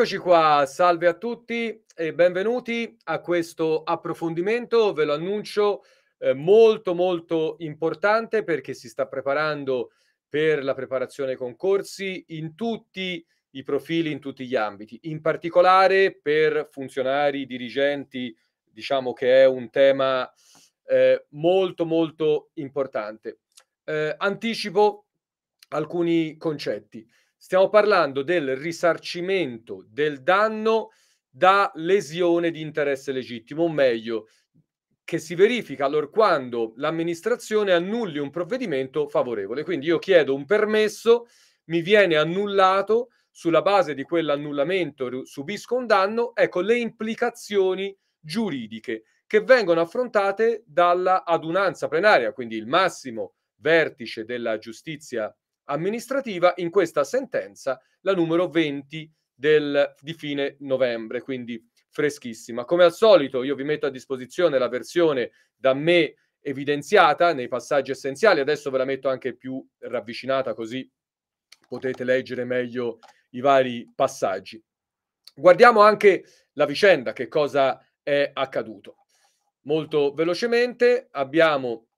Eccoci qua, salve a tutti e benvenuti a questo approfondimento, ve lo annuncio eh, molto molto importante perché si sta preparando per la preparazione ai concorsi in tutti i profili, in tutti gli ambiti, in particolare per funzionari, dirigenti, diciamo che è un tema eh, molto molto importante. Eh, anticipo alcuni concetti. Stiamo parlando del risarcimento del danno da lesione di interesse legittimo, o meglio, che si verifica allora quando l'amministrazione annulli un provvedimento favorevole. Quindi io chiedo un permesso, mi viene annullato, sulla base di quell'annullamento subisco un danno, ecco le implicazioni giuridiche che vengono affrontate dalla adunanza plenaria, quindi il massimo vertice della giustizia amministrativa in questa sentenza, la numero 20 del, di fine novembre, quindi freschissima. Come al solito io vi metto a disposizione la versione da me evidenziata nei passaggi essenziali, adesso ve la metto anche più ravvicinata così potete leggere meglio i vari passaggi. Guardiamo anche la vicenda, che cosa è accaduto. Molto velocemente abbiamo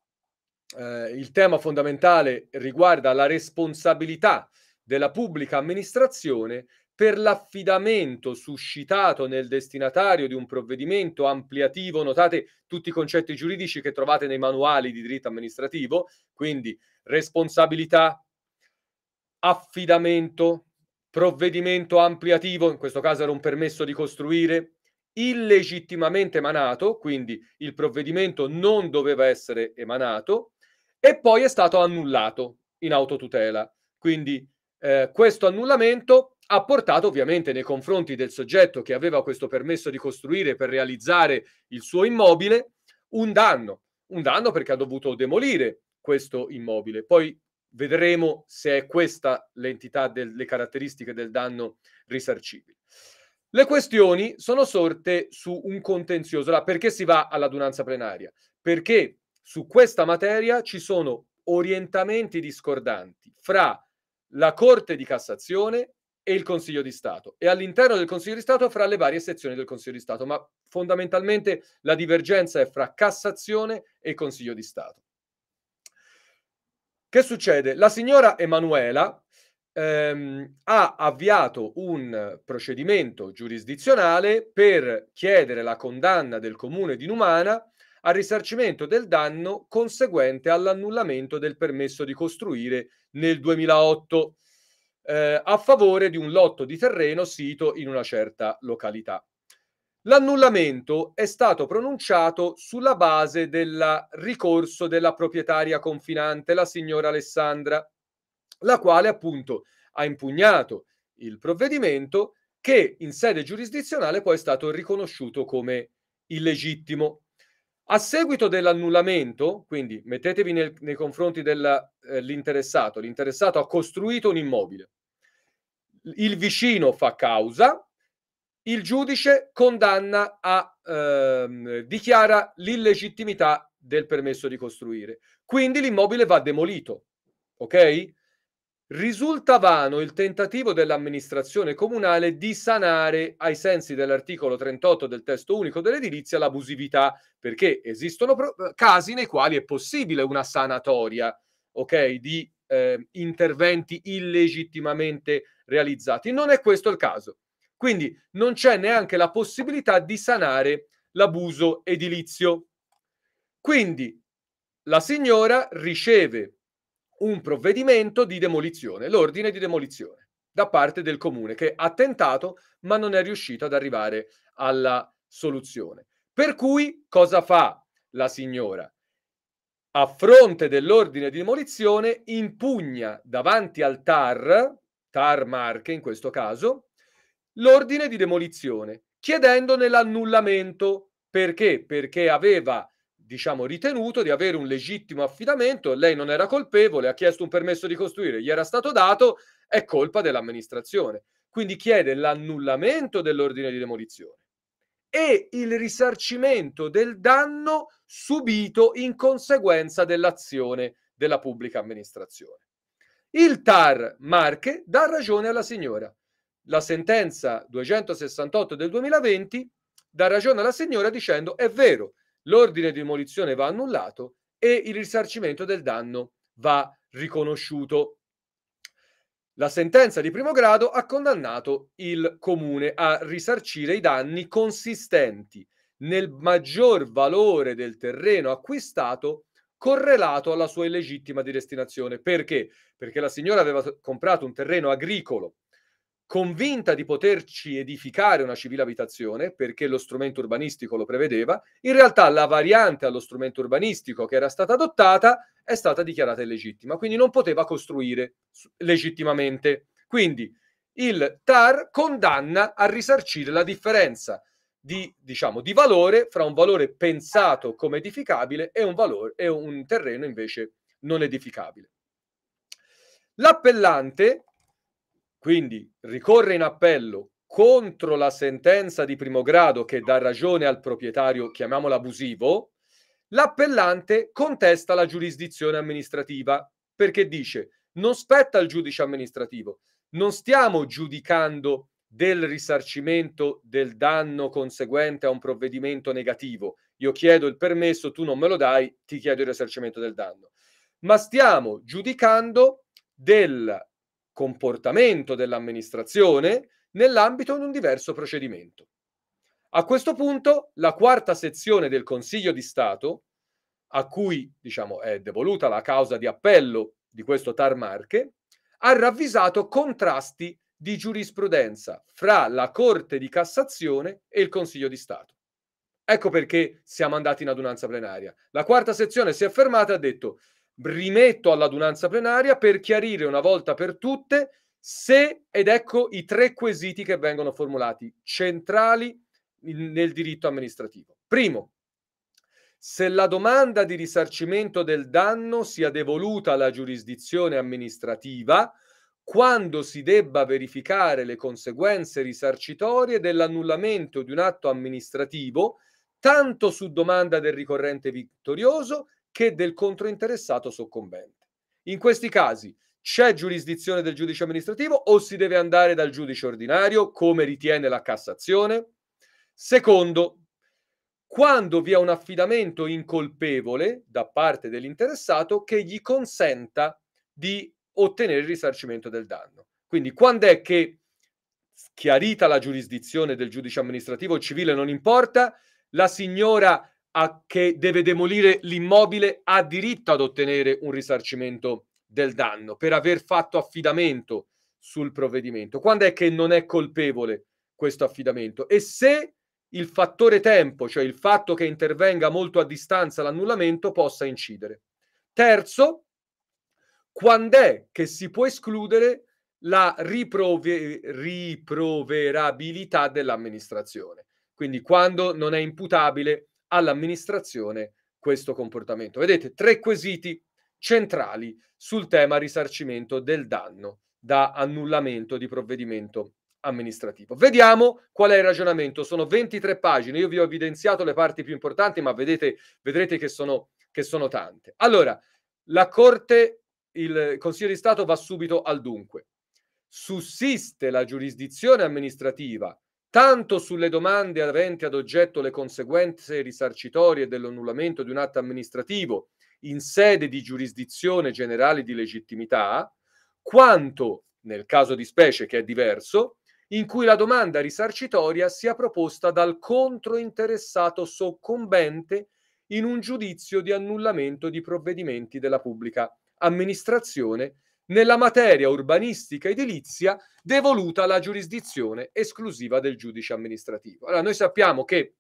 eh, il tema fondamentale riguarda la responsabilità della pubblica amministrazione per l'affidamento suscitato nel destinatario di un provvedimento ampliativo. Notate tutti i concetti giuridici che trovate nei manuali di diritto amministrativo, quindi responsabilità, affidamento, provvedimento ampliativo, in questo caso era un permesso di costruire, illegittimamente emanato, quindi il provvedimento non doveva essere emanato, e poi è stato annullato in autotutela. Quindi eh, questo annullamento ha portato ovviamente nei confronti del soggetto che aveva questo permesso di costruire per realizzare il suo immobile un danno, un danno perché ha dovuto demolire questo immobile. Poi vedremo se è questa l'entità delle caratteristiche del danno risarcibile. Le questioni sono sorte su un contenzioso, là, perché si va all'adunanza plenaria? Perché su questa materia ci sono orientamenti discordanti fra la Corte di Cassazione e il Consiglio di Stato e all'interno del Consiglio di Stato fra le varie sezioni del Consiglio di Stato, ma fondamentalmente la divergenza è fra Cassazione e Consiglio di Stato. Che succede? La signora Emanuela ehm, ha avviato un procedimento giurisdizionale per chiedere la condanna del comune di Numana al risarcimento del danno conseguente all'annullamento del permesso di costruire nel 2008 eh, a favore di un lotto di terreno sito in una certa località. L'annullamento è stato pronunciato sulla base del ricorso della proprietaria confinante, la signora Alessandra, la quale appunto ha impugnato il provvedimento che in sede giurisdizionale poi è stato riconosciuto come illegittimo. A seguito dell'annullamento, quindi mettetevi nel, nei confronti dell'interessato, eh, l'interessato ha costruito un immobile, il vicino fa causa, il giudice condanna a, eh, dichiara l'illegittimità del permesso di costruire. Quindi l'immobile va demolito, ok? Risulta vano il tentativo dell'amministrazione comunale di sanare, ai sensi dell'articolo 38 del testo unico dell'edilizia, l'abusività, perché esistono pro- eh, casi nei quali è possibile una sanatoria okay, di eh, interventi illegittimamente realizzati. Non è questo il caso. Quindi non c'è neanche la possibilità di sanare l'abuso edilizio. Quindi la signora riceve un provvedimento di demolizione, l'ordine di demolizione da parte del comune che ha tentato ma non è riuscito ad arrivare alla soluzione. Per cui cosa fa la signora? A fronte dell'ordine di demolizione impugna davanti al TAR, TAR Marche in questo caso, l'ordine di demolizione chiedendone l'annullamento. Perché? Perché aveva diciamo, ritenuto di avere un legittimo affidamento, lei non era colpevole, ha chiesto un permesso di costruire, gli era stato dato, è colpa dell'amministrazione. Quindi chiede l'annullamento dell'ordine di demolizione e il risarcimento del danno subito in conseguenza dell'azione della pubblica amministrazione. Il TAR Marche dà ragione alla signora. La sentenza 268 del 2020 dà ragione alla signora dicendo è vero, l'ordine di demolizione va annullato e il risarcimento del danno va riconosciuto. La sentenza di primo grado ha condannato il comune a risarcire i danni consistenti nel maggior valore del terreno acquistato correlato alla sua illegittima destinazione. Perché? Perché la signora aveva comprato un terreno agricolo convinta di poterci edificare una civile abitazione, perché lo strumento urbanistico lo prevedeva, in realtà la variante allo strumento urbanistico che era stata adottata è stata dichiarata illegittima, quindi non poteva costruire legittimamente. Quindi il TAR condanna a risarcire la differenza di, diciamo, di valore fra un valore pensato come edificabile e un, valore, e un terreno invece non edificabile. L'appellante quindi ricorre in appello contro la sentenza di primo grado che dà ragione al proprietario, chiamiamolo abusivo, l'appellante contesta la giurisdizione amministrativa perché dice non spetta al giudice amministrativo, non stiamo giudicando del risarcimento del danno conseguente a un provvedimento negativo. Io chiedo il permesso, tu non me lo dai, ti chiedo il risarcimento del danno. Ma stiamo giudicando del comportamento dell'amministrazione nell'ambito di un diverso procedimento. A questo punto la quarta sezione del Consiglio di Stato, a cui diciamo, è devoluta la causa di appello di questo Tar Marche, ha ravvisato contrasti di giurisprudenza fra la Corte di Cassazione e il Consiglio di Stato. Ecco perché siamo andati in adunanza plenaria. La quarta sezione si è fermata e ha detto rimetto all'adunanza plenaria per chiarire una volta per tutte se ed ecco i tre quesiti che vengono formulati centrali nel diritto amministrativo. Primo, se la domanda di risarcimento del danno sia devoluta alla giurisdizione amministrativa quando si debba verificare le conseguenze risarcitorie dell'annullamento di un atto amministrativo tanto su domanda del ricorrente vittorioso che del controinteressato soccombente. In questi casi c'è giurisdizione del giudice amministrativo o si deve andare dal giudice ordinario, come ritiene la Cassazione? Secondo, quando vi è un affidamento incolpevole da parte dell'interessato che gli consenta di ottenere il risarcimento del danno. Quindi quando è che, chiarita la giurisdizione del giudice amministrativo o civile, non importa, la signora che deve demolire l'immobile ha diritto ad ottenere un risarcimento del danno per aver fatto affidamento sul provvedimento. Quando è che non è colpevole questo affidamento? E se il fattore tempo, cioè il fatto che intervenga molto a distanza l'annullamento, possa incidere. Terzo, quando è che si può escludere la riprove- riproverabilità dell'amministrazione? Quindi quando non è imputabile all'amministrazione questo comportamento. Vedete, tre quesiti centrali sul tema risarcimento del danno da annullamento di provvedimento amministrativo. Vediamo qual è il ragionamento. Sono 23 pagine, io vi ho evidenziato le parti più importanti, ma vedete, vedrete che sono, che sono tante. Allora, la Corte, il Consiglio di Stato va subito al dunque. Sussiste la giurisdizione amministrativa tanto sulle domande aventi ad oggetto le conseguenze risarcitorie dell'annullamento di un atto amministrativo in sede di giurisdizione generale di legittimità, quanto, nel caso di specie che è diverso, in cui la domanda risarcitoria sia proposta dal controinteressato soccombente in un giudizio di annullamento di provvedimenti della pubblica amministrazione nella materia urbanistica edilizia devoluta alla giurisdizione esclusiva del giudice amministrativo. Allora, noi sappiamo che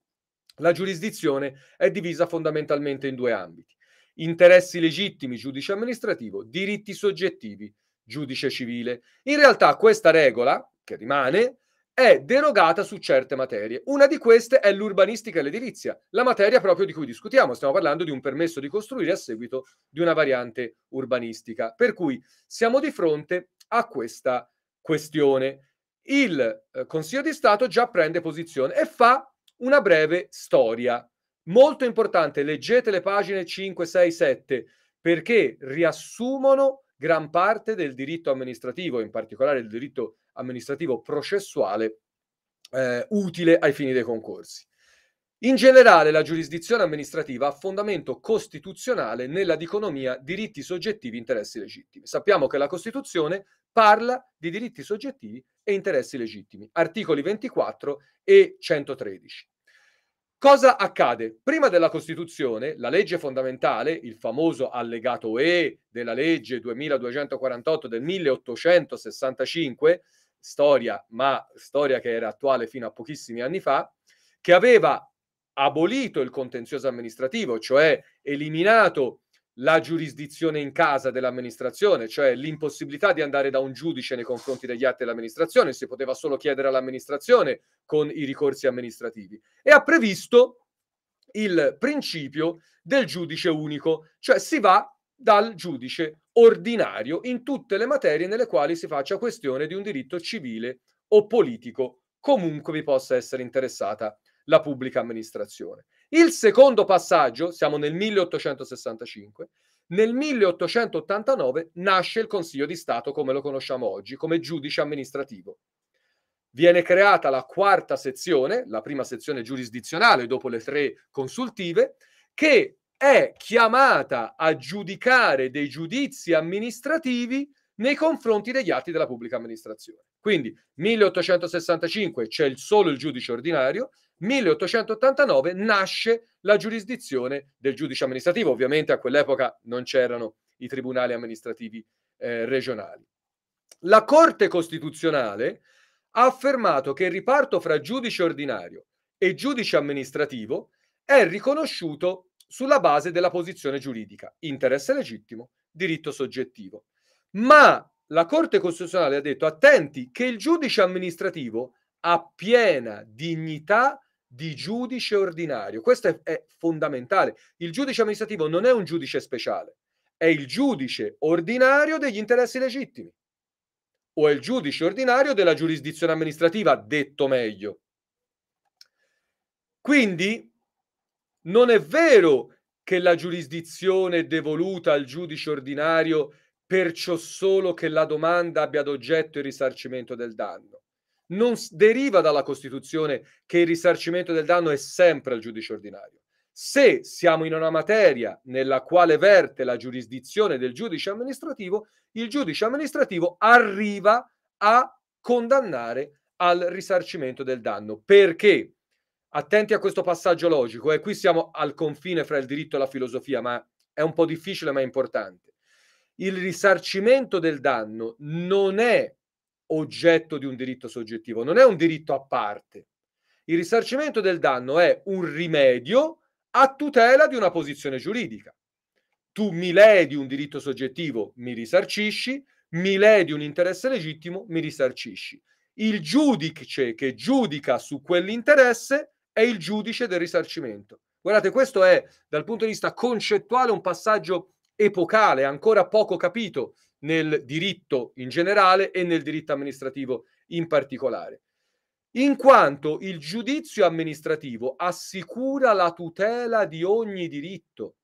la giurisdizione è divisa fondamentalmente in due ambiti. Interessi legittimi, giudice amministrativo, diritti soggettivi, giudice civile. In realtà questa regola, che rimane, è derogata su certe materie. Una di queste è l'urbanistica e l'edilizia, la materia proprio di cui discutiamo. Stiamo parlando di un permesso di costruire a seguito di una variante urbanistica. Per cui siamo di fronte a questa questione. Il eh, Consiglio di Stato già prende posizione e fa una breve storia. Molto importante, leggete le pagine 5, 6, 7 perché riassumono gran parte del diritto amministrativo, in particolare il diritto amministrativo processuale eh, utile ai fini dei concorsi. In generale, la giurisdizione amministrativa ha fondamento costituzionale nella diconomia diritti soggettivi e interessi legittimi. Sappiamo che la Costituzione parla di diritti soggettivi e interessi legittimi, articoli 24 e 113. Cosa accade? Prima della Costituzione, la legge fondamentale, il famoso allegato E della legge 2248 del 1865, storia, ma storia che era attuale fino a pochissimi anni fa, che aveva abolito il contenzioso amministrativo, cioè eliminato la giurisdizione in casa dell'amministrazione, cioè l'impossibilità di andare da un giudice nei confronti degli atti dell'amministrazione, si poteva solo chiedere all'amministrazione con i ricorsi amministrativi e ha previsto il principio del giudice unico, cioè si va dal giudice ordinario in tutte le materie nelle quali si faccia questione di un diritto civile o politico, comunque vi possa essere interessata la pubblica amministrazione. Il secondo passaggio, siamo nel 1865, nel 1889 nasce il Consiglio di Stato come lo conosciamo oggi, come giudice amministrativo. Viene creata la quarta sezione, la prima sezione giurisdizionale dopo le tre consultive, che è chiamata a giudicare dei giudizi amministrativi nei confronti degli atti della pubblica amministrazione. Quindi 1865 c'è il solo il giudice ordinario, 1889 nasce la giurisdizione del giudice amministrativo, ovviamente a quell'epoca non c'erano i tribunali amministrativi eh, regionali. La Corte Costituzionale ha affermato che il riparto fra giudice ordinario e giudice amministrativo è riconosciuto sulla base della posizione giuridica, interesse legittimo, diritto soggettivo. Ma la Corte Costituzionale ha detto attenti che il giudice amministrativo ha piena dignità di giudice ordinario. Questo è, è, fondamentale. Il giudice amministrativo non è un giudice speciale, è il giudice ordinario degli interessi legittimi o è il giudice ordinario della giurisdizione amministrativa, detto meglio. Quindi non è vero che la giurisdizione è devoluta al giudice ordinario perciò solo che la domanda abbia ad oggetto il risarcimento del danno. Non deriva dalla Costituzione che il risarcimento del danno è sempre al giudice ordinario. Se siamo in una materia nella quale verte la giurisdizione del giudice amministrativo, il giudice amministrativo arriva a condannare al risarcimento del danno. Perché? attenti a questo passaggio logico, e eh? qui siamo al confine fra il diritto e la filosofia, ma è un po' difficile ma è importante. Il risarcimento del danno non è oggetto di un diritto soggettivo, non è un diritto a parte. Il risarcimento del danno è un rimedio a tutela di una posizione giuridica. Tu mi ledi un diritto soggettivo, mi risarcisci, mi ledi un interesse legittimo, mi risarcisci. Il giudice che giudica su quell'interesse è il giudice del risarcimento. Guardate, questo è dal punto di vista concettuale un passaggio epocale, ancora poco capito nel diritto in generale e nel diritto amministrativo in particolare, in quanto il giudizio amministrativo assicura la tutela di ogni diritto,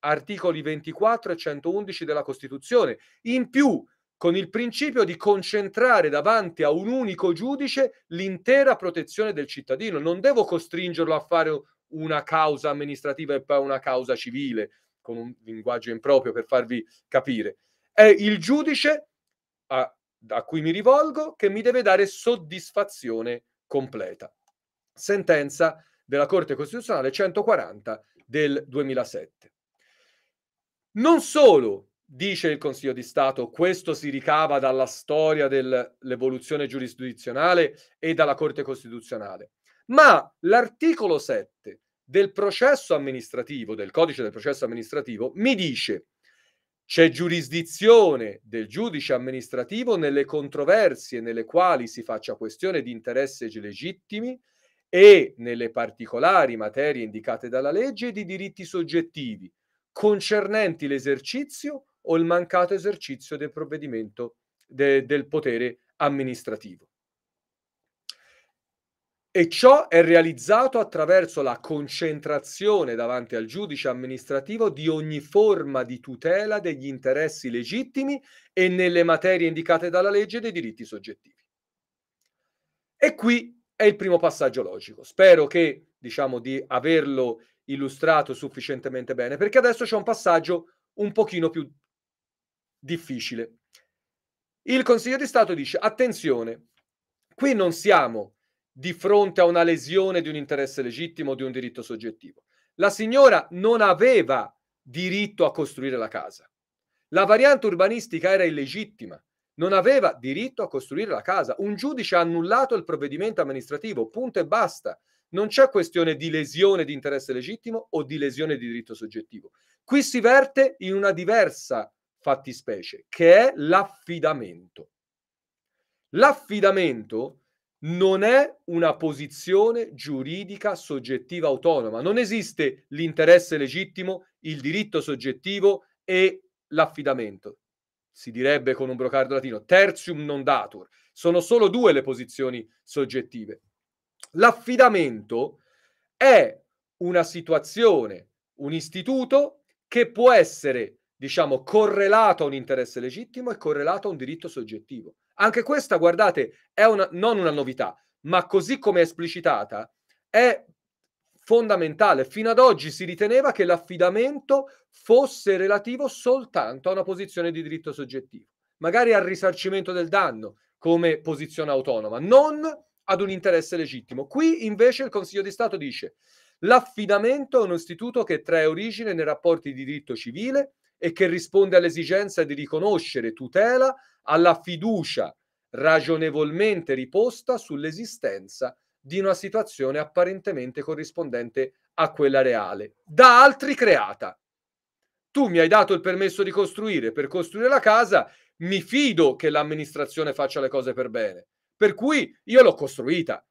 articoli 24 e 111 della Costituzione. In più, con il principio di concentrare davanti a un unico giudice l'intera protezione del cittadino. Non devo costringerlo a fare una causa amministrativa e poi una causa civile, con un linguaggio improprio per farvi capire. È il giudice a, a cui mi rivolgo che mi deve dare soddisfazione completa. Sentenza della Corte Costituzionale 140 del 2007. Non solo dice il Consiglio di Stato, questo si ricava dalla storia dell'evoluzione giurisdizionale e dalla Corte Costituzionale. Ma l'articolo 7 del processo amministrativo, del codice del processo amministrativo, mi dice c'è giurisdizione del giudice amministrativo nelle controversie nelle quali si faccia questione di interessi legittimi e nelle particolari materie indicate dalla legge di diritti soggettivi concernenti l'esercizio o il mancato esercizio del provvedimento de, del potere amministrativo. E ciò è realizzato attraverso la concentrazione davanti al giudice amministrativo di ogni forma di tutela degli interessi legittimi e nelle materie indicate dalla legge dei diritti soggettivi. E qui è il primo passaggio logico. Spero che, diciamo, di averlo illustrato sufficientemente bene, perché adesso c'è un passaggio un pochino più difficile. Il Consiglio di Stato dice attenzione, qui non siamo di fronte a una lesione di un interesse legittimo o di un diritto soggettivo. La signora non aveva diritto a costruire la casa. La variante urbanistica era illegittima, non aveva diritto a costruire la casa. Un giudice ha annullato il provvedimento amministrativo, punto e basta. Non c'è questione di lesione di interesse legittimo o di lesione di diritto soggettivo. Qui si verte in una diversa fattispecie, che è l'affidamento. L'affidamento non è una posizione giuridica soggettiva autonoma, non esiste l'interesse legittimo, il diritto soggettivo e l'affidamento. Si direbbe con un brocardo latino, tertium non datur. Sono solo due le posizioni soggettive. L'affidamento è una situazione, un istituto che può essere diciamo, correlato a un interesse legittimo e correlato a un diritto soggettivo. Anche questa, guardate, è una, non una novità, ma così come è esplicitata, è fondamentale. Fino ad oggi si riteneva che l'affidamento fosse relativo soltanto a una posizione di diritto soggettivo, magari al risarcimento del danno come posizione autonoma, non ad un interesse legittimo. Qui invece il Consiglio di Stato dice l'affidamento è un istituto che trae origine nei rapporti di diritto civile e che risponde all'esigenza di riconoscere tutela alla fiducia ragionevolmente riposta sull'esistenza di una situazione apparentemente corrispondente a quella reale, da altri creata. Tu mi hai dato il permesso di costruire, per costruire la casa mi fido che l'amministrazione faccia le cose per bene, per cui io l'ho costruita.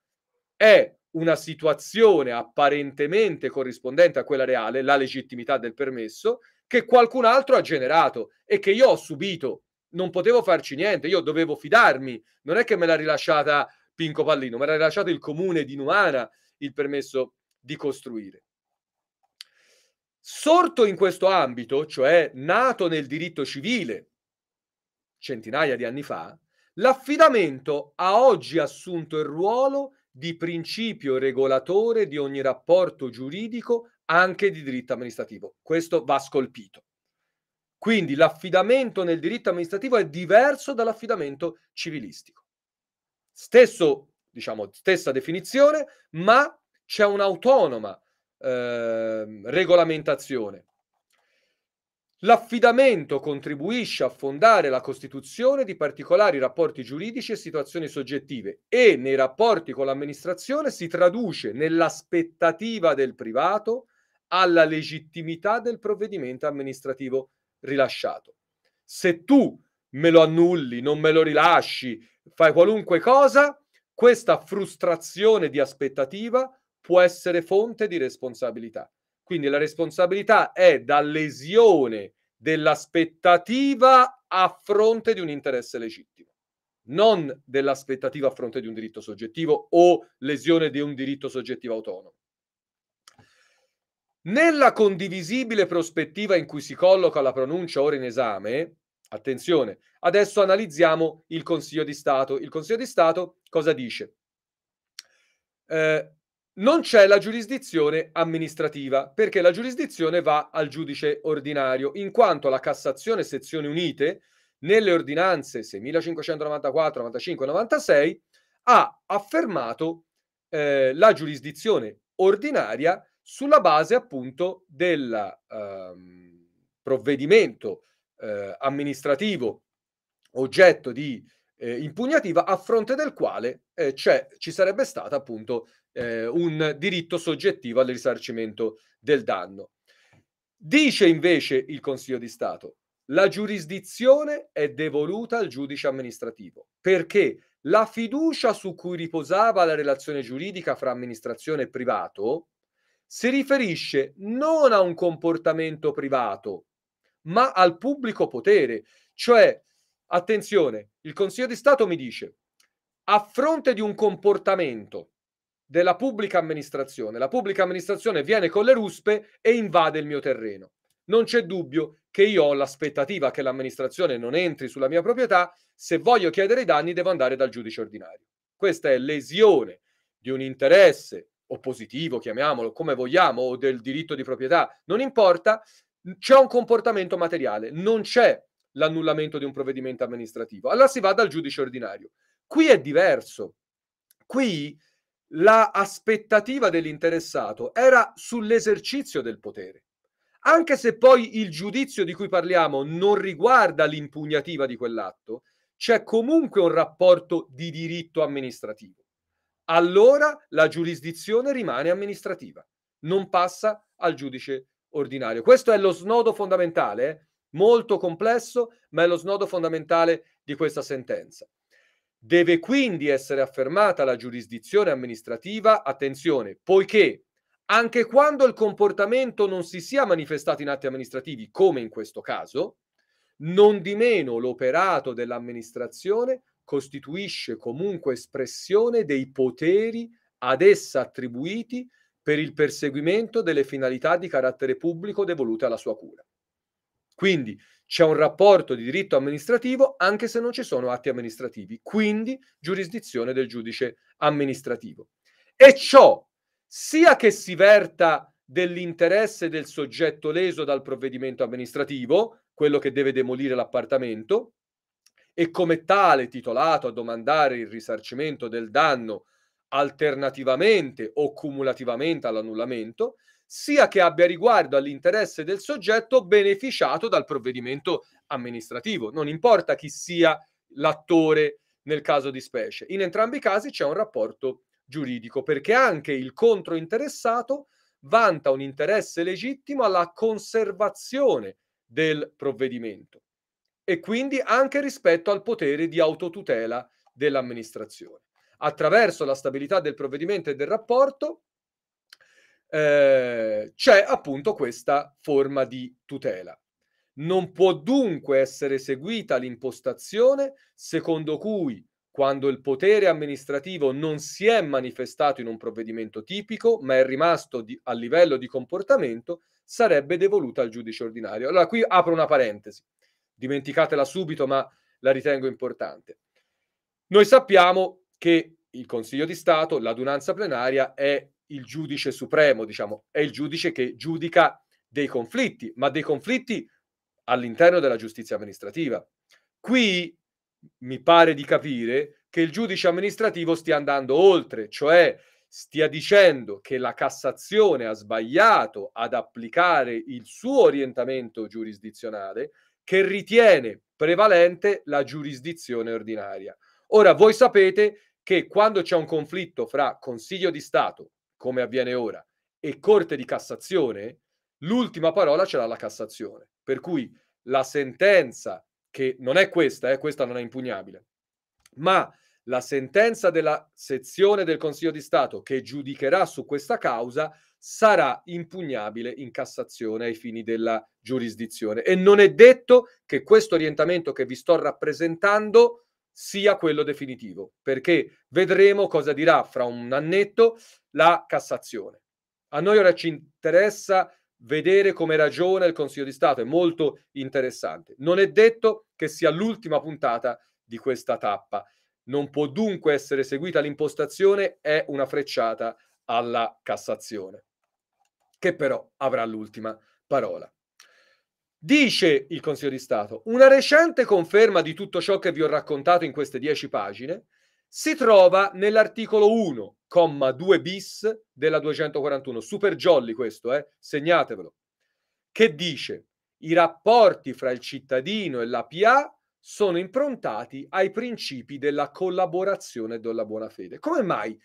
È una situazione apparentemente corrispondente a quella reale, la legittimità del permesso, che qualcun altro ha generato e che io ho subito. Non potevo farci niente, io dovevo fidarmi. Non è che me l'ha rilasciata Pinco Pallino, me l'ha rilasciato il comune di Nuana il permesso di costruire. Sorto in questo ambito, cioè nato nel diritto civile centinaia di anni fa, l'affidamento ha oggi assunto il ruolo di principio regolatore di ogni rapporto giuridico, anche di diritto amministrativo. Questo va scolpito. Quindi l'affidamento nel diritto amministrativo è diverso dall'affidamento civilistico. Stesso, diciamo, stessa definizione, ma c'è un'autonoma eh, regolamentazione L'affidamento contribuisce a fondare la costituzione di particolari rapporti giuridici e situazioni soggettive e nei rapporti con l'amministrazione si traduce nell'aspettativa del privato alla legittimità del provvedimento amministrativo rilasciato. Se tu me lo annulli, non me lo rilasci, fai qualunque cosa, questa frustrazione di aspettativa può essere fonte di responsabilità. Quindi la responsabilità è da lesione dell'aspettativa a fronte di un interesse legittimo, non dell'aspettativa a fronte di un diritto soggettivo o lesione di un diritto soggettivo autonomo. Nella condivisibile prospettiva in cui si colloca la pronuncia ora in esame, attenzione, adesso analizziamo il Consiglio di Stato. Il Consiglio di Stato cosa dice? Eh, non c'è la giurisdizione amministrativa perché la giurisdizione va al giudice ordinario, in quanto la Cassazione sezioni unite nelle ordinanze 6594, 95 96 ha affermato eh, la giurisdizione ordinaria sulla base appunto del ehm, provvedimento eh, amministrativo oggetto di eh, impugnativa a fronte del quale eh, ci sarebbe stata appunto eh, un diritto soggettivo al risarcimento del danno. Dice invece il Consiglio di Stato, la giurisdizione è devoluta al giudice amministrativo perché la fiducia su cui riposava la relazione giuridica fra amministrazione e privato si riferisce non a un comportamento privato, ma al pubblico potere. Cioè, attenzione, il Consiglio di Stato mi dice, a fronte di un comportamento della pubblica amministrazione. La pubblica amministrazione viene con le ruspe e invade il mio terreno. Non c'è dubbio che io ho l'aspettativa che l'amministrazione non entri sulla mia proprietà. Se voglio chiedere i danni devo andare dal giudice ordinario. Questa è lesione di un interesse oppositivo, chiamiamolo come vogliamo, o del diritto di proprietà, non importa, c'è un comportamento materiale, non c'è l'annullamento di un provvedimento amministrativo. Allora si va dal giudice ordinario. Qui è diverso. Qui la aspettativa dell'interessato era sull'esercizio del potere. Anche se poi il giudizio di cui parliamo non riguarda l'impugnativa di quell'atto, c'è comunque un rapporto di diritto amministrativo. Allora la giurisdizione rimane amministrativa, non passa al giudice ordinario. Questo è lo snodo fondamentale, eh? molto complesso, ma è lo snodo fondamentale di questa sentenza. Deve quindi essere affermata la giurisdizione amministrativa, attenzione, poiché anche quando il comportamento non si sia manifestato in atti amministrativi, come in questo caso, non di meno l'operato dell'amministrazione costituisce comunque espressione dei poteri ad essa attribuiti per il perseguimento delle finalità di carattere pubblico devolute alla sua cura. Quindi c'è un rapporto di diritto amministrativo anche se non ci sono atti amministrativi, quindi giurisdizione del giudice amministrativo. E ciò sia che si verta dell'interesse del soggetto leso dal provvedimento amministrativo, quello che deve demolire l'appartamento, e come tale titolato a domandare il risarcimento del danno alternativamente o cumulativamente all'annullamento, sia che abbia riguardo all'interesse del soggetto beneficiato dal provvedimento amministrativo. Non importa chi sia l'attore nel caso di specie. In entrambi i casi c'è un rapporto giuridico perché anche il controinteressato vanta un interesse legittimo alla conservazione del provvedimento e quindi anche rispetto al potere di autotutela dell'amministrazione. Attraverso la stabilità del provvedimento e del rapporto, eh, c'è appunto questa forma di tutela. Non può dunque essere seguita l'impostazione secondo cui quando il potere amministrativo non si è manifestato in un provvedimento tipico, ma è rimasto di, a livello di comportamento, sarebbe devoluta al giudice ordinario. Allora qui apro una parentesi, dimenticatela subito, ma la ritengo importante. Noi sappiamo che il Consiglio di Stato, l'adunanza plenaria, è il giudice supremo, diciamo, è il giudice che giudica dei conflitti, ma dei conflitti all'interno della giustizia amministrativa. Qui mi pare di capire che il giudice amministrativo stia andando oltre, cioè stia dicendo che la Cassazione ha sbagliato ad applicare il suo orientamento giurisdizionale che ritiene prevalente la giurisdizione ordinaria. Ora, voi sapete che quando c'è un conflitto fra Consiglio di Stato, come avviene ora, e Corte di Cassazione, l'ultima parola ce l'ha la Cassazione. Per cui la sentenza, che non è questa, eh, questa non è impugnabile, ma la sentenza della sezione del Consiglio di Stato che giudicherà su questa causa sarà impugnabile in Cassazione ai fini della giurisdizione. E non è detto che questo orientamento che vi sto rappresentando sia quello definitivo, perché vedremo cosa dirà fra un annetto la Cassazione. A noi ora ci interessa vedere come ragiona il Consiglio di Stato, è molto interessante. Non è detto che sia l'ultima puntata di questa tappa. Non può dunque essere seguita l'impostazione, è una frecciata alla Cassazione, che però avrà l'ultima parola. Dice il Consiglio di Stato, una recente conferma di tutto ciò che vi ho raccontato in queste dieci pagine si trova nell'articolo 1,2 bis della 241, super jolly questo, eh? segnatevelo, che dice i rapporti fra il cittadino e la PA sono improntati ai principi della collaborazione e della buona fede. Come mai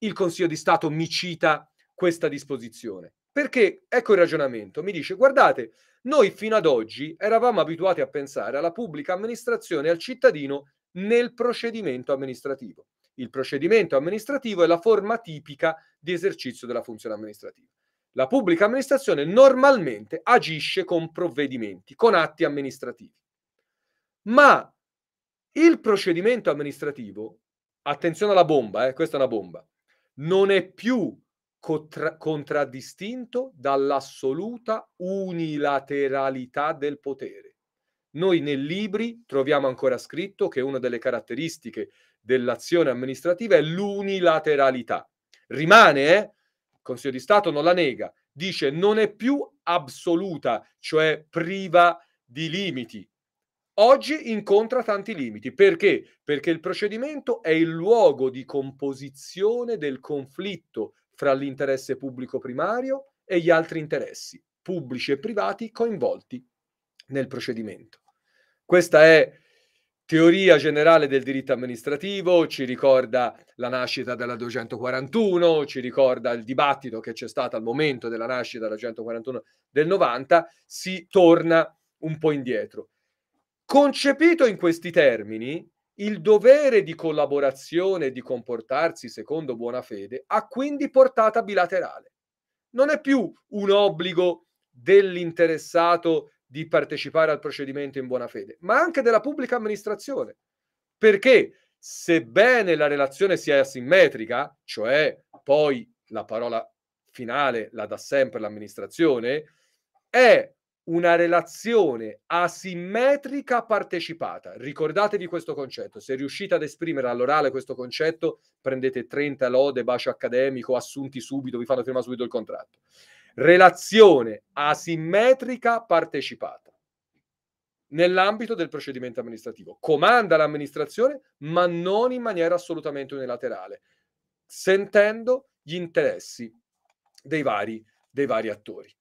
il Consiglio di Stato mi cita questa disposizione? Perché ecco il ragionamento, mi dice guardate, noi fino ad oggi eravamo abituati a pensare alla pubblica amministrazione e al cittadino nel procedimento amministrativo. Il procedimento amministrativo è la forma tipica di esercizio della funzione amministrativa. La pubblica amministrazione normalmente agisce con provvedimenti, con atti amministrativi. Ma il procedimento amministrativo, attenzione alla bomba, eh, questa è una bomba, non è più contra- contraddistinto dall'assoluta unilateralità del potere. Noi nei libri troviamo ancora scritto che una delle caratteristiche dell'azione amministrativa è l'unilateralità. Rimane, eh? il Consiglio di Stato non la nega, dice non è più assoluta, cioè priva di limiti. Oggi incontra tanti limiti. Perché? Perché il procedimento è il luogo di composizione del conflitto fra l'interesse pubblico primario e gli altri interessi pubblici e privati coinvolti nel procedimento. Questa è teoria generale del diritto amministrativo, ci ricorda la nascita della 241, ci ricorda il dibattito che c'è stato al momento della nascita della 241 del 90, si torna un po' indietro. Concepito in questi termini, il dovere di collaborazione e di comportarsi secondo buona fede ha quindi portata bilaterale. Non è più un obbligo dell'interessato di partecipare al procedimento in buona fede, ma anche della pubblica amministrazione. Perché sebbene la relazione sia asimmetrica, cioè poi la parola finale la dà sempre l'amministrazione, è una relazione asimmetrica partecipata. Ricordatevi questo concetto. Se riuscite ad esprimere all'orale questo concetto, prendete 30 lode, bacio accademico, assunti subito, vi fanno firmare subito il contratto. Relazione asimmetrica partecipata nell'ambito del procedimento amministrativo. Comanda l'amministrazione, ma non in maniera assolutamente unilaterale, sentendo gli interessi dei vari, dei vari attori.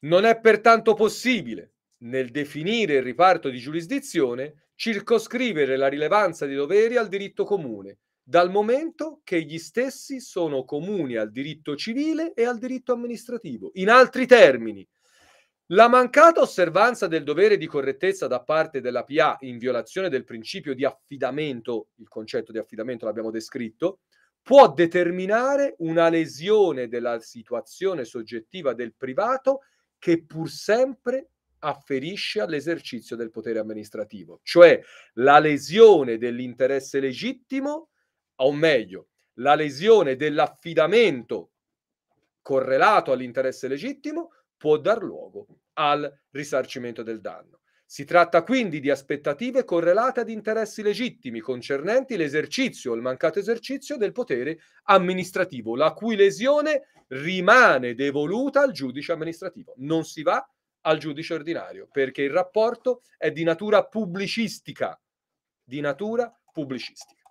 Non è pertanto possibile, nel definire il riparto di giurisdizione, circoscrivere la rilevanza dei doveri al diritto comune, dal momento che gli stessi sono comuni al diritto civile e al diritto amministrativo. In altri termini, la mancata osservanza del dovere di correttezza da parte della PA in violazione del principio di affidamento, il concetto di affidamento l'abbiamo descritto, può determinare una lesione della situazione soggettiva del privato che pur sempre afferisce all'esercizio del potere amministrativo, cioè la lesione dell'interesse legittimo, o meglio, la lesione dell'affidamento correlato all'interesse legittimo può dar luogo al risarcimento del danno. Si tratta quindi di aspettative correlate ad interessi legittimi concernenti l'esercizio o il mancato esercizio del potere amministrativo, la cui lesione rimane devoluta al giudice amministrativo. Non si va al giudice ordinario perché il rapporto è di natura pubblicistica. Di natura pubblicistica.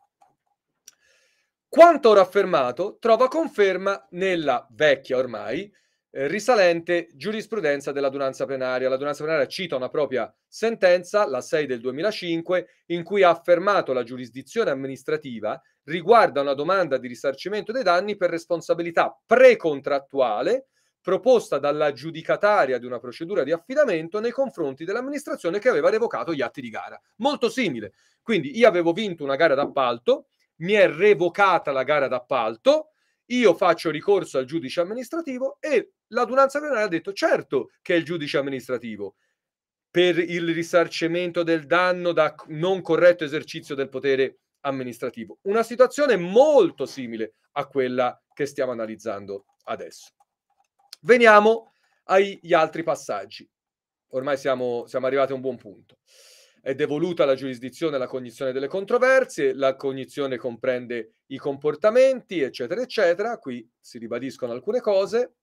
Quanto ora affermato trova conferma nella vecchia ormai eh, risalente giurisprudenza dell'adunanza plenaria. L'adunanza plenaria cita una propria sentenza, la 6 del 2005, in cui ha affermato la giurisdizione amministrativa riguarda una domanda di risarcimento dei danni per responsabilità precontrattuale proposta dall'aggiudicataria di una procedura di affidamento nei confronti dell'amministrazione che aveva revocato gli atti di gara. Molto simile. Quindi io avevo vinto una gara d'appalto, mi è revocata la gara d'appalto, io faccio ricorso al giudice amministrativo e l'adunanza plenaria ha detto certo che è il giudice amministrativo per il risarcimento del danno da non corretto esercizio del potere amministrativo. Una situazione molto simile a quella che stiamo analizzando adesso. Veniamo agli altri passaggi. Ormai siamo, siamo arrivati a un buon punto. È devoluta la giurisdizione alla cognizione delle controversie, la cognizione comprende i comportamenti, eccetera, eccetera. Qui si ribadiscono alcune cose.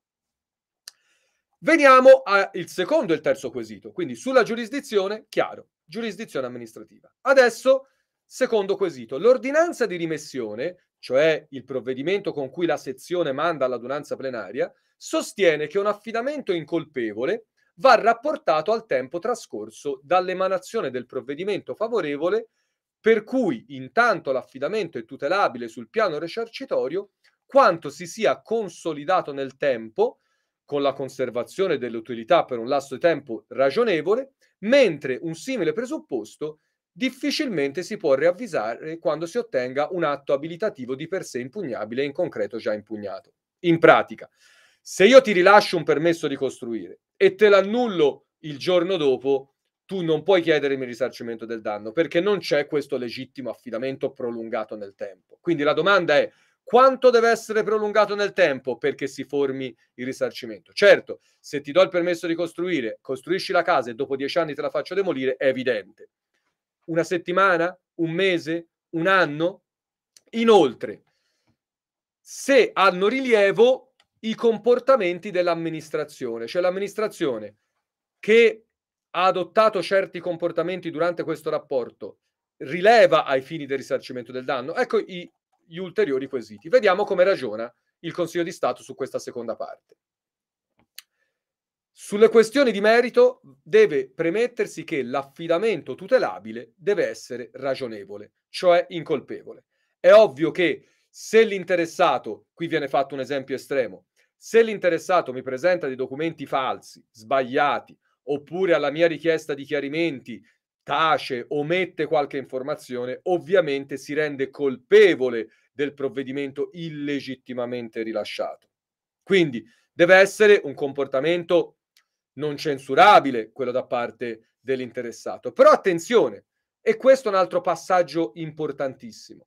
Veniamo al secondo e il terzo quesito, quindi sulla giurisdizione, chiaro, giurisdizione amministrativa. Adesso, secondo quesito, l'ordinanza di rimessione, cioè il provvedimento con cui la sezione manda all'adunanza plenaria, sostiene che un affidamento incolpevole va rapportato al tempo trascorso dall'emanazione del provvedimento favorevole, per cui intanto l'affidamento è tutelabile sul piano recercitorio, quanto si sia consolidato nel tempo con la conservazione dell'utilità per un lasso di tempo ragionevole, mentre un simile presupposto difficilmente si può riavvisare quando si ottenga un atto abilitativo di per sé impugnabile e in concreto già impugnato. In pratica, se io ti rilascio un permesso di costruire e te l'annullo il giorno dopo, tu non puoi chiedermi il risarcimento del danno perché non c'è questo legittimo affidamento prolungato nel tempo. Quindi la domanda è quanto deve essere prolungato nel tempo perché si formi il risarcimento? Certo, se ti do il permesso di costruire, costruisci la casa e dopo dieci anni te la faccio demolire, è evidente. Una settimana? Un mese? Un anno? Inoltre, se hanno rilievo i comportamenti dell'amministrazione, cioè l'amministrazione che ha adottato certi comportamenti durante questo rapporto rileva ai fini del risarcimento del danno. Ecco i gli ulteriori quesiti. Vediamo come ragiona il Consiglio di Stato su questa seconda parte. Sulle questioni di merito deve premettersi che l'affidamento tutelabile deve essere ragionevole, cioè incolpevole. È ovvio che se l'interessato, qui viene fatto un esempio estremo, se l'interessato mi presenta dei documenti falsi, sbagliati, oppure alla mia richiesta di chiarimenti tace, omette qualche informazione, ovviamente si rende colpevole del provvedimento illegittimamente rilasciato. Quindi deve essere un comportamento non censurabile quello da parte dell'interessato. Però attenzione, e questo è un altro passaggio importantissimo.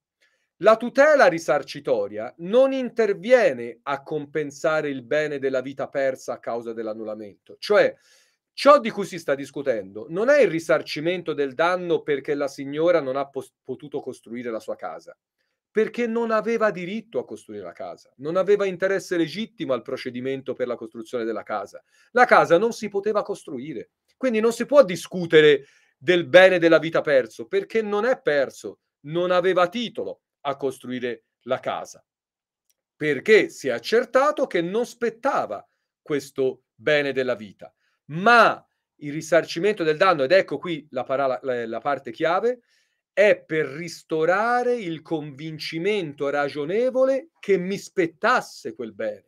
La tutela risarcitoria non interviene a compensare il bene della vita persa a causa dell'annullamento, cioè Ciò di cui si sta discutendo non è il risarcimento del danno perché la signora non ha pos- potuto costruire la sua casa, perché non aveva diritto a costruire la casa, non aveva interesse legittimo al procedimento per la costruzione della casa. La casa non si poteva costruire. Quindi non si può discutere del bene della vita perso, perché non è perso, non aveva titolo a costruire la casa, perché si è accertato che non spettava questo bene della vita ma il risarcimento del danno, ed ecco qui la, parola, la, la parte chiave, è per ristorare il convincimento ragionevole che mi spettasse quel bene.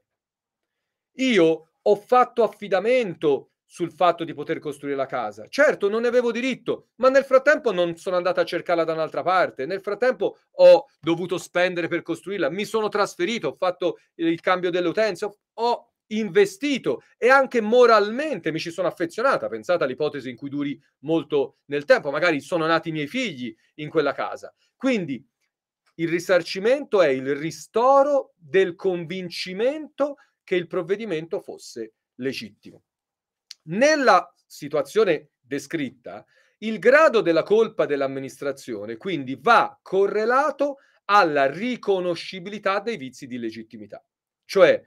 Io ho fatto affidamento sul fatto di poter costruire la casa. Certo, non ne avevo diritto, ma nel frattempo non sono andata a cercarla da un'altra parte, nel frattempo ho dovuto spendere per costruirla, mi sono trasferito, ho fatto il cambio delle utenze, ho investito e anche moralmente mi ci sono affezionata. Pensate all'ipotesi in cui duri molto nel tempo, magari sono nati i miei figli in quella casa. Quindi il risarcimento è il ristoro del convincimento che il provvedimento fosse legittimo. Nella situazione descritta, il grado della colpa dell'amministrazione quindi va correlato alla riconoscibilità dei vizi di legittimità. Cioè,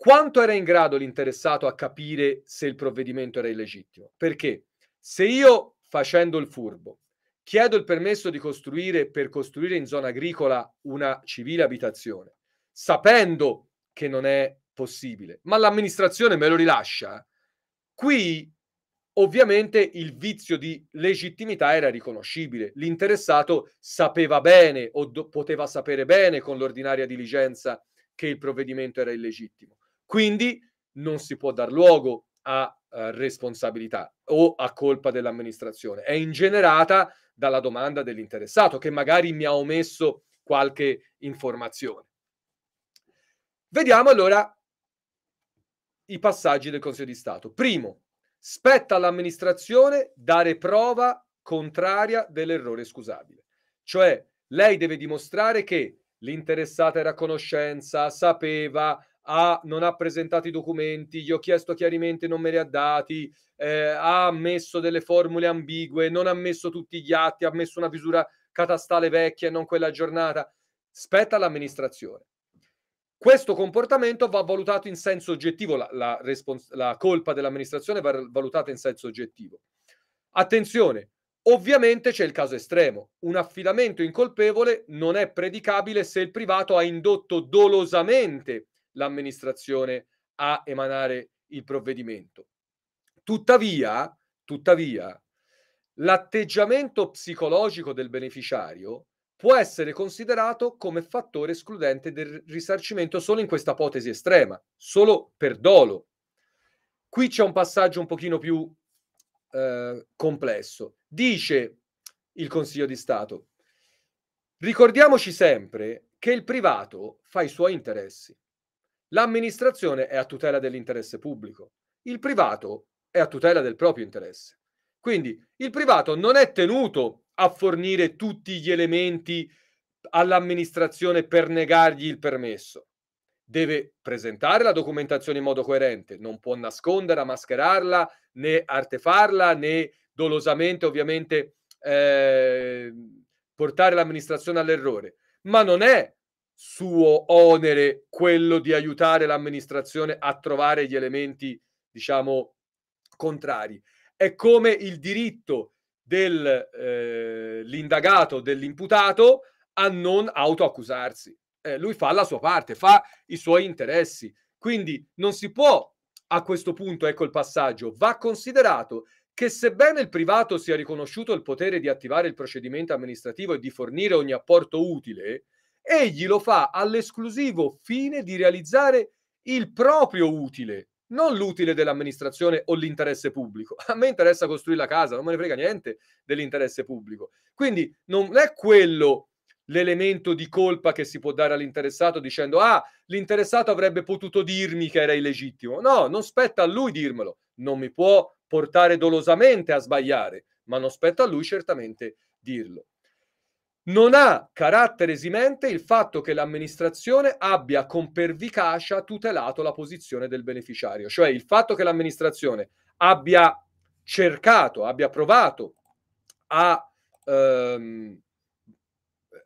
quanto era in grado l'interessato a capire se il provvedimento era illegittimo? Perché se io, facendo il furbo, chiedo il permesso di costruire per costruire in zona agricola una civile abitazione, sapendo che non è possibile, ma l'amministrazione me lo rilascia, qui ovviamente il vizio di legittimità era riconoscibile. L'interessato sapeva bene o do- poteva sapere bene con l'ordinaria diligenza che il provvedimento era illegittimo. Quindi non si può dar luogo a eh, responsabilità o a colpa dell'amministrazione. È ingenerata dalla domanda dell'interessato che magari mi ha omesso qualche informazione. Vediamo allora i passaggi del Consiglio di Stato. Primo, spetta all'amministrazione dare prova contraria dell'errore scusabile. Cioè, lei deve dimostrare che l'interessata era a conoscenza, sapeva, ha, ah, non ha presentato i documenti, gli ho chiesto chiaramente non me li ha dati, eh, ha messo delle formule ambigue, non ha messo tutti gli atti, ha messo una misura catastale vecchia e non quella aggiornata. Spetta all'amministrazione. Questo comportamento va valutato in senso oggettivo, la, la, respons- la colpa dell'amministrazione va valutata in senso oggettivo. Attenzione, Ovviamente c'è il caso estremo. Un affidamento incolpevole non è predicabile se il privato ha indotto dolosamente l'amministrazione a emanare il provvedimento. Tuttavia, tuttavia l'atteggiamento psicologico del beneficiario può essere considerato come fattore escludente del risarcimento solo in questa ipotesi estrema, solo per dolo. Qui c'è un passaggio un pochino più eh, complesso. Dice il Consiglio di Stato, ricordiamoci sempre che il privato fa i suoi interessi. L'amministrazione è a tutela dell'interesse pubblico, il privato è a tutela del proprio interesse. Quindi il privato non è tenuto a fornire tutti gli elementi all'amministrazione per negargli il permesso. Deve presentare la documentazione in modo coerente, non può nasconderla, mascherarla, né artefarla, né dolosamente ovviamente eh, portare l'amministrazione all'errore. Ma non è suo onere quello di aiutare l'amministrazione a trovare gli elementi, diciamo, contrari. È come il diritto dell'indagato, eh, dell'imputato, a non autoaccusarsi. Eh, lui fa la sua parte, fa i suoi interessi. Quindi non si può, a questo punto, ecco il passaggio, va considerato che sebbene il privato sia riconosciuto il potere di attivare il procedimento amministrativo e di fornire ogni apporto utile, eh, egli lo fa all'esclusivo fine di realizzare il proprio utile, non l'utile dell'amministrazione o l'interesse pubblico. A me interessa costruire la casa, non me ne frega niente dell'interesse pubblico. Quindi non è quello l'elemento di colpa che si può dare all'interessato dicendo ah, l'interessato avrebbe potuto dirmi che era illegittimo. No, non spetta a lui dirmelo, non mi può portare dolosamente a sbagliare, ma non spetta a lui certamente dirlo non ha carattere esimente il fatto che l'amministrazione abbia con pervicacia tutelato la posizione del beneficiario, cioè il fatto che l'amministrazione abbia cercato, abbia provato a ehm,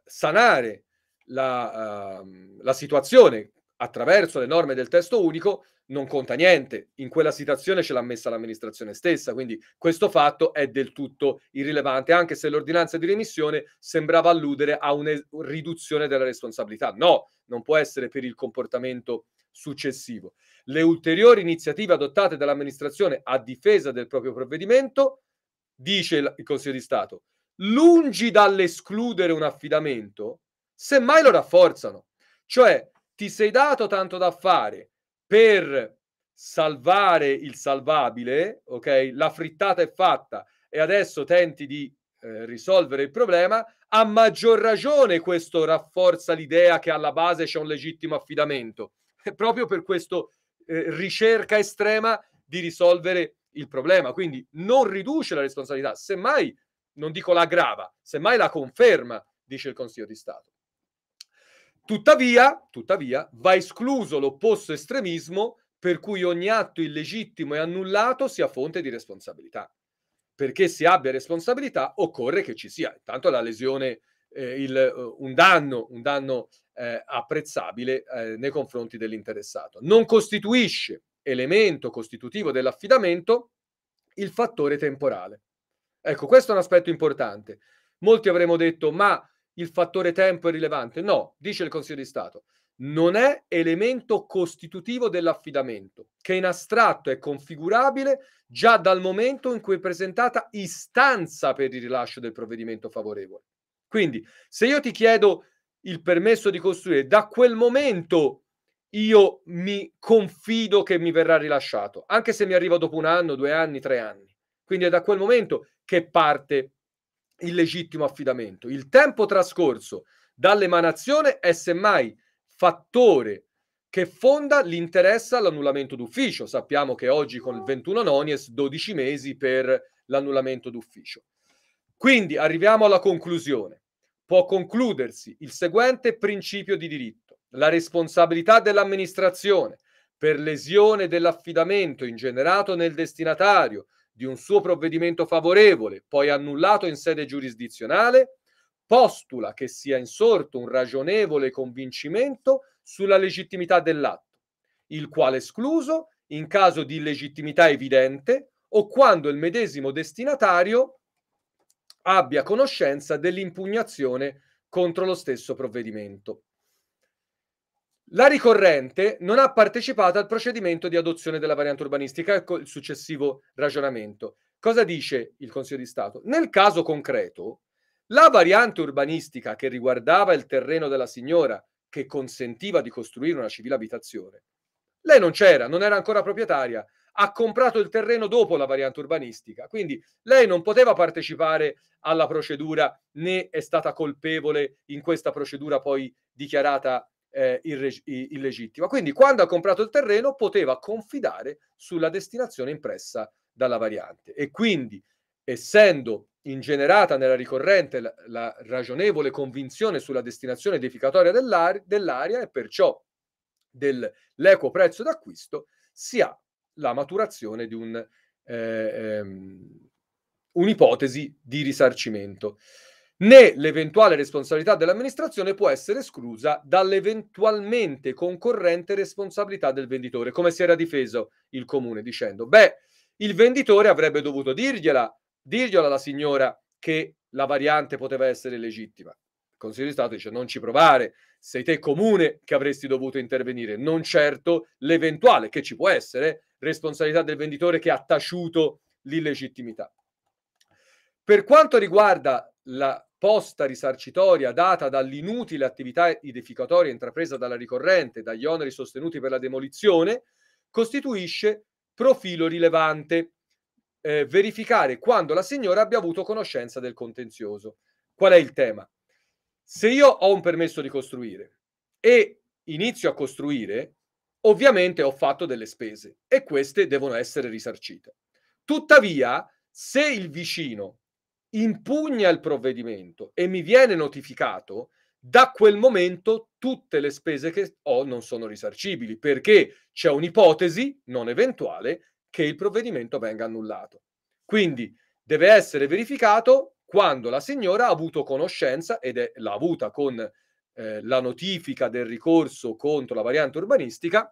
sanare la, ehm, la situazione attraverso le norme del testo unico non conta niente. In quella situazione ce l'ha messa l'amministrazione stessa, quindi questo fatto è del tutto irrilevante, anche se l'ordinanza di remissione sembrava alludere a una riduzione della responsabilità. No, non può essere per il comportamento successivo. Le ulteriori iniziative adottate dall'amministrazione a difesa del proprio provvedimento, dice il Consiglio di Stato, lungi dall'escludere un affidamento, semmai lo rafforzano. Cioè, ti sei dato tanto da fare, per salvare il salvabile, ok? La frittata è fatta e adesso tenti di eh, risolvere il problema, a maggior ragione questo rafforza l'idea che alla base c'è un legittimo affidamento, proprio per questa eh, ricerca estrema di risolvere il problema. Quindi non riduce la responsabilità, semmai, non dico la aggrava, semmai la conferma, dice il Consiglio di Stato. Tuttavia, tuttavia, va escluso l'opposto estremismo per cui ogni atto illegittimo e annullato sia fonte di responsabilità. Perché si abbia responsabilità occorre che ci sia intanto la lesione, eh, il, eh, un danno, un danno eh, apprezzabile eh, nei confronti dell'interessato. Non costituisce elemento costitutivo dell'affidamento il fattore temporale. Ecco, questo è un aspetto importante. Molti avremmo detto, ma il fattore tempo è rilevante. No, dice il Consiglio di Stato, non è elemento costitutivo dell'affidamento, che in astratto è configurabile già dal momento in cui è presentata istanza per il rilascio del provvedimento favorevole. Quindi, se io ti chiedo il permesso di costruire, da quel momento io mi confido che mi verrà rilasciato, anche se mi arriva dopo un anno, due anni, tre anni. Quindi è da quel momento che parte il legittimo affidamento. Il tempo trascorso dall'emanazione è semmai fattore che fonda l'interesse all'annullamento d'ufficio. Sappiamo che oggi con il 21 nonies 12 mesi per l'annullamento d'ufficio. Quindi arriviamo alla conclusione. Può concludersi il seguente principio di diritto. La responsabilità dell'amministrazione per lesione dell'affidamento ingenerato nel destinatario di un suo provvedimento favorevole, poi annullato in sede giurisdizionale, postula che sia insorto un ragionevole convincimento sulla legittimità dell'atto, il quale escluso in caso di illegittimità evidente o quando il medesimo destinatario abbia conoscenza dell'impugnazione contro lo stesso provvedimento. La ricorrente non ha partecipato al procedimento di adozione della variante urbanistica, ecco il successivo ragionamento. Cosa dice il Consiglio di Stato? Nel caso concreto, la variante urbanistica che riguardava il terreno della signora, che consentiva di costruire una civile abitazione, lei non c'era, non era ancora proprietaria, ha comprato il terreno dopo la variante urbanistica, quindi lei non poteva partecipare alla procedura né è stata colpevole in questa procedura poi dichiarata eh, irre- illegittima. Quindi quando ha comprato il terreno poteva confidare sulla destinazione impressa dalla variante e quindi essendo ingenerata nella ricorrente la, la ragionevole convinzione sulla destinazione edificatoria dell'ar- dell'area e perciò dell'equo prezzo d'acquisto, si ha la maturazione di un, eh, um, un'ipotesi di risarcimento né l'eventuale responsabilità dell'amministrazione può essere esclusa dall'eventualmente concorrente responsabilità del venditore, come si era difeso il comune dicendo, beh, il venditore avrebbe dovuto dirgliela, dirgliela alla signora che la variante poteva essere legittima. Il Consiglio di Stato dice non ci provare, sei te comune che avresti dovuto intervenire, non certo l'eventuale, che ci può essere, responsabilità del venditore che ha taciuto l'illegittimità. Per quanto riguarda la posta risarcitoria data dall'inutile attività edificatoria intrapresa dalla ricorrente, dagli oneri sostenuti per la demolizione, costituisce profilo rilevante. Eh, verificare quando la signora abbia avuto conoscenza del contenzioso. Qual è il tema? Se io ho un permesso di costruire e inizio a costruire, ovviamente ho fatto delle spese e queste devono essere risarcite. Tuttavia, se il vicino impugna il provvedimento e mi viene notificato, da quel momento tutte le spese che ho non sono risarcibili perché c'è un'ipotesi non eventuale che il provvedimento venga annullato. Quindi deve essere verificato quando la signora ha avuto conoscenza ed è l'ha avuta con eh, la notifica del ricorso contro la variante urbanistica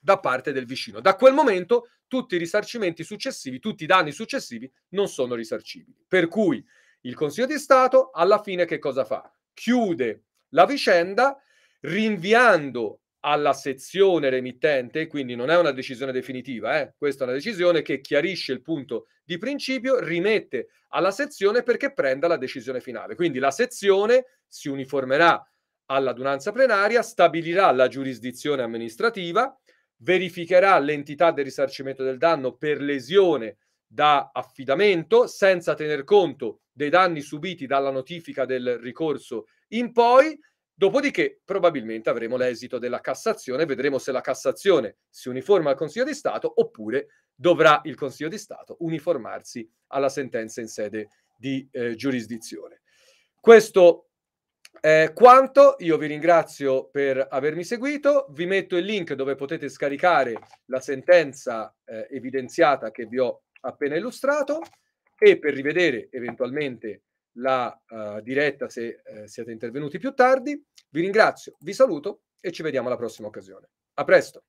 da parte del vicino. Da quel momento tutti i risarcimenti successivi, tutti i danni successivi non sono risarcibili. Per cui il Consiglio di Stato alla fine che cosa fa? Chiude la vicenda rinviando alla sezione remittente, quindi non è una decisione definitiva, eh? questa è una decisione che chiarisce il punto di principio, rimette alla sezione perché prenda la decisione finale. Quindi la sezione si uniformerà all'adunanza plenaria, stabilirà la giurisdizione amministrativa, verificherà l'entità del risarcimento del danno per lesione da affidamento senza tener conto dei danni subiti dalla notifica del ricorso in poi, dopodiché probabilmente avremo l'esito della Cassazione, vedremo se la Cassazione si uniforma al Consiglio di Stato oppure dovrà il Consiglio di Stato uniformarsi alla sentenza in sede di eh, giurisdizione. Questo eh, quanto io vi ringrazio per avermi seguito, vi metto il link dove potete scaricare la sentenza eh, evidenziata che vi ho appena illustrato e per rivedere eventualmente la uh, diretta se uh, siete intervenuti più tardi. Vi ringrazio, vi saluto e ci vediamo alla prossima occasione. A presto!